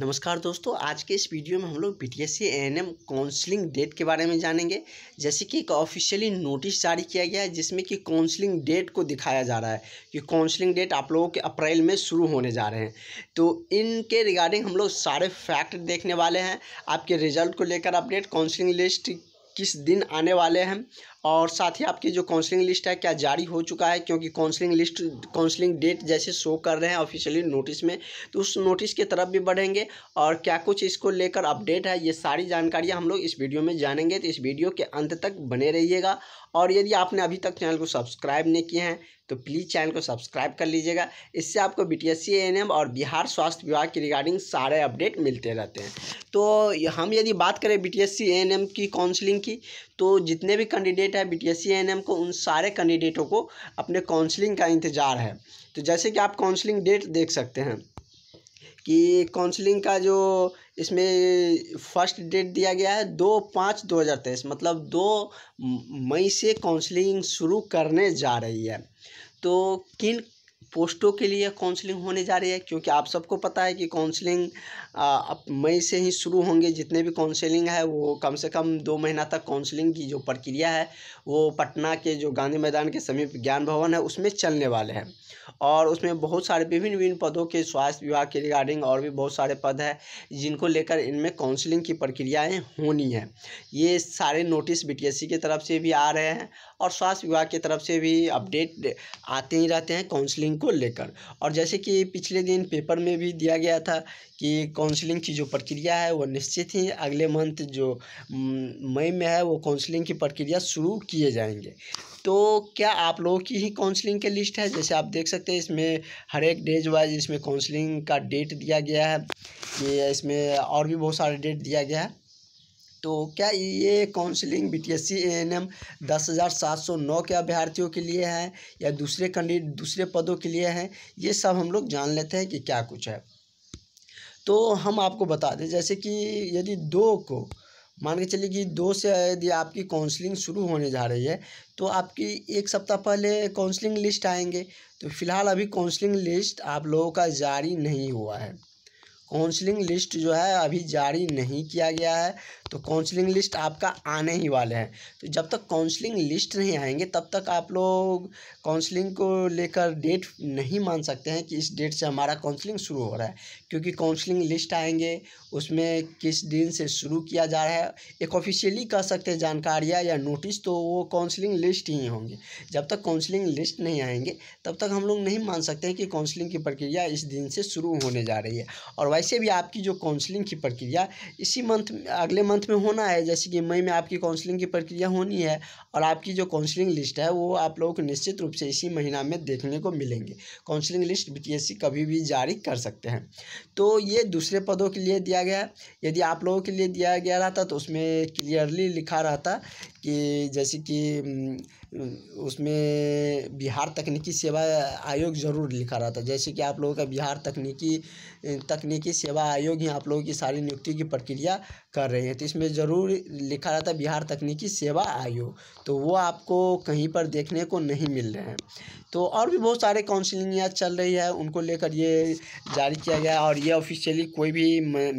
नमस्कार दोस्तों आज के इस वीडियो में हम लोग B T S N counselling date के बारे में जानेंगे जैसे कि एक ऑफिशियली नोटिस जारी किया गया है जिसमें कि काउंसलिंग डेट को दिखाया जा रहा है कि काउंसलिंग डेट आप लोगों के अप्रैल में शुरू होने जा रहे हैं तो इनके रिगार्डिंग हम लोग सारे फैक्ट देखने वाले हैं आपके रिजल्ट को लेकर अपडेट काउंसलिंग लिस्ट किस दिन आने वाले हैं और साथ ही आपकी जो काउंसलिंग लिस्ट है क्या जारी हो चुका है क्योंकि काउंसलिंग लिस्ट काउंसलिंग डेट जैसे शो कर रहे हैं ऑफिशियली नोटिस में तो उस नोटिस की तरफ भी बढ़ेंगे और क्या कुछ इसको लेकर अपडेट है ये सारी जानकारियाँ हम लोग इस वीडियो में जानेंगे तो इस वीडियो के अंत तक बने रहिएगा और यदि आपने अभी तक चैनल को सब्सक्राइब नहीं किए हैं तो प्लीज़ चैनल को सब्सक्राइब कर लीजिएगा इससे आपको बी टी एस और बिहार स्वास्थ्य विभाग के रिगार्डिंग सारे अपडेट मिलते रहते हैं तो हम यदि बात करें बी टी एस की काउंसलिंग की तो जितने भी कैंडिडेट कैंडिडेट है बीटीएससी एएनएम को उन सारे कैंडिडेटों को अपने काउंसलिंग का इंतज़ार है तो जैसे कि आप काउंसलिंग डेट देख सकते हैं कि काउंसलिंग का जो इसमें फर्स्ट डेट दिया गया है दो पाँच दो हज़ार तेईस मतलब दो मई से काउंसलिंग शुरू करने जा रही है तो किन पोस्टों के लिए काउंसलिंग होने जा रही है क्योंकि आप सबको पता है कि काउंसलिंग अब मई से ही शुरू होंगे जितने भी काउंसलिंग है वो कम से कम दो महीना तक काउंसलिंग की जो प्रक्रिया है वो पटना के जो गांधी मैदान के समीप ज्ञान भवन है उसमें चलने वाले हैं और उसमें बहुत सारे विभिन्न विभिन्न पदों के स्वास्थ्य विभाग के रिगार्डिंग और भी बहुत सारे पद हैं जिनको लेकर इनमें काउंसलिंग की प्रक्रियाएँ होनी है ये सारे नोटिस बी की तरफ से भी आ रहे हैं और स्वास्थ्य विभाग की तरफ से भी अपडेट आते ही रहते हैं काउंसलिंग काउंसलिंग को लेकर और जैसे कि पिछले दिन पेपर में भी दिया गया था कि काउंसलिंग की जो प्रक्रिया है वो निश्चित ही अगले मंथ जो मई में है वो काउंसलिंग की प्रक्रिया शुरू किए जाएंगे तो क्या आप लोगों की ही काउंसलिंग की लिस्ट है जैसे आप देख सकते हैं इसमें हर एक डेज वाइज इसमें काउंसलिंग का डेट दिया गया है कि इसमें और भी बहुत सारे डेट दिया गया है तो क्या ये counselling B T S C N M दस हज़ार सात सौ नौ के अभ्यर्थियों के लिए है या दूसरे कैंडिडेट दूसरे पदों के लिए है ये सब हम लोग जान लेते हैं कि क्या कुछ है तो हम आपको बता दें जैसे कि यदि दो को मान के चलिए कि दो से यदि आपकी काउंसलिंग शुरू होने जा रही है तो आपकी एक सप्ताह पहले काउंसलिंग लिस्ट आएंगे तो फिलहाल अभी काउंसलिंग लिस्ट आप लोगों का जारी नहीं हुआ है काउंसलिंग लिस्ट जो है अभी जारी नहीं किया गया है तो काउंसलिंग लिस्ट आपका आने ही वाले हैं तो जब तक काउंसलिंग लिस्ट नहीं आएंगे तब तक आप लोग काउंसलिंग को लेकर डेट नहीं मान सकते हैं कि इस डेट से हमारा काउंसलिंग शुरू हो रहा है क्योंकि काउंसलिंग लिस्ट आएंगे उसमें किस दिन से शुरू किया जा रहा है एक ऑफिशियली कह सकते हैं जानकारियाँ या नोटिस तो वो काउंसलिंग लिस्ट ही होंगे जब तक काउंसलिंग लिस्ट नहीं आएंगे तब तक हम लोग नहीं मान सकते हैं कि काउंसलिंग की प्रक्रिया इस दिन से शुरू होने जा रही है और वैसे भी आपकी जो काउंसलिंग की प्रक्रिया इसी मंथ अगले मंथ में होना है जैसे कि मई में आपकी काउंसलिंग की प्रक्रिया होनी है और आपकी जो काउंसलिंग लिस्ट है वो आप लोगों को निश्चित रूप से इसी महीना में देखने को मिलेंगे काउंसलिंग लिस्ट बी कभी भी जारी कर सकते हैं तो ये दूसरे पदों के लिए दिया गया यदि आप लोगों के लिए दिया गया रहता तो उसमें क्लियरली लिखा रहता कि जैसे कि उसमें बिहार तकनीकी सेवा आयोग ज़रूर लिखा रहता जैसे कि आप लोगों का बिहार तकनीकी तकनीकी की सेवा आयोग ही आप लोगों की सारी नियुक्ति की प्रक्रिया कर रहे हैं तो इसमें ज़रूर लिखा रहता है बिहार तकनीकी सेवा आयोग तो वो आपको कहीं पर देखने को नहीं मिल रहे हैं तो और भी बहुत सारे काउंसिलिंग यहाँ चल रही है उनको लेकर ये जारी किया गया और ये ऑफिशियली कोई भी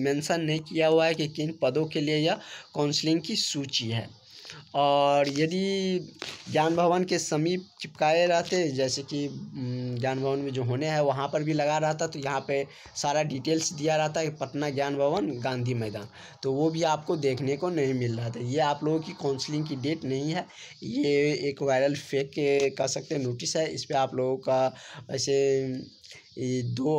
मेंशन नहीं किया हुआ है कि किन पदों के लिए यह काउंसलिंग की सूची है और यदि ज्ञान भवन के समीप चिपकाए रहते जैसे कि ज्ञान भवन में जो होने हैं वहाँ पर भी लगा रहता तो यहाँ पे सारा डिटेल्स दिया रहता है पटना ज्ञान भवन गांधी मैदान तो वो भी आपको देखने को नहीं मिल रहा था ये आप लोगों की काउंसलिंग की डेट नहीं है ये एक वायरल फेक कह सकते हैं नोटिस है इस पर आप लोगों का ऐसे दो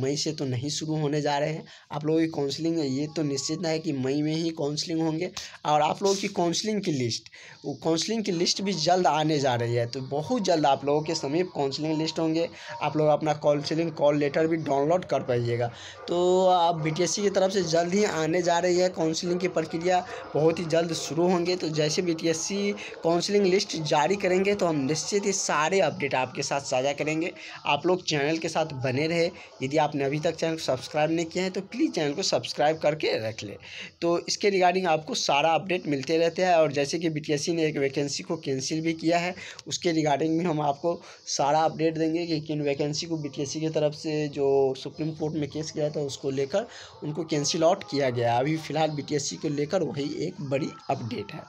मई से तो नहीं शुरू होने जा रहे हैं आप लोगों की काउंसलिंग ये तो निश्चित है कि मई में ही काउंसलिंग होंगे और आप लोगों की काउंसलिंग की लिस्ट वो काउंसलिंग की लिस्ट भी जल्द आने जा रही है तो बहुत जल्द आप लोगों के समीप काउंसलिंग लिस्ट होंगे आप लोग अपना काउंसलिंग कॉल लेटर भी डाउनलोड कर पाइएगा तो आप बी की तरफ से जल्द ही आने जा रही है काउंसलिंग की प्रक्रिया बहुत ही जल्द शुरू होंगे तो जैसे बी काउंसलिंग लिस्ट जारी करेंगे तो हम निश्चित ही सारे अपडेट आपके साथ साझा करेंगे आप लोग चैनल के साथ साथ बने रहे यदि आपने अभी तक चैनल को सब्सक्राइब नहीं किया है तो प्लीज़ चैनल को सब्सक्राइब करके रख ले तो इसके रिगार्डिंग आपको सारा अपडेट मिलते रहते हैं और जैसे कि बी ने एक वैकेंसी को कैंसिल भी किया है उसके रिगार्डिंग भी हम आपको सारा अपडेट देंगे कि किन वैकेंसी को बी की तरफ से जो सुप्रीम कोर्ट में केस गया था उसको लेकर उनको कैंसिल आउट किया गया अभी फ़िलहाल बी को लेकर वही एक बड़ी अपडेट है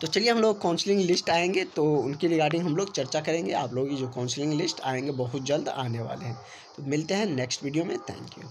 तो चलिए हम लोग काउंसलिंग लिस्ट आएंगे तो उनके रिगार्डिंग हम लोग चर्चा करेंगे आप लोग की जो काउंसलिंग लिस्ट आएंगे बहुत जल्द आने वाले हैं तो मिलते हैं नेक्स्ट वीडियो में थैंक यू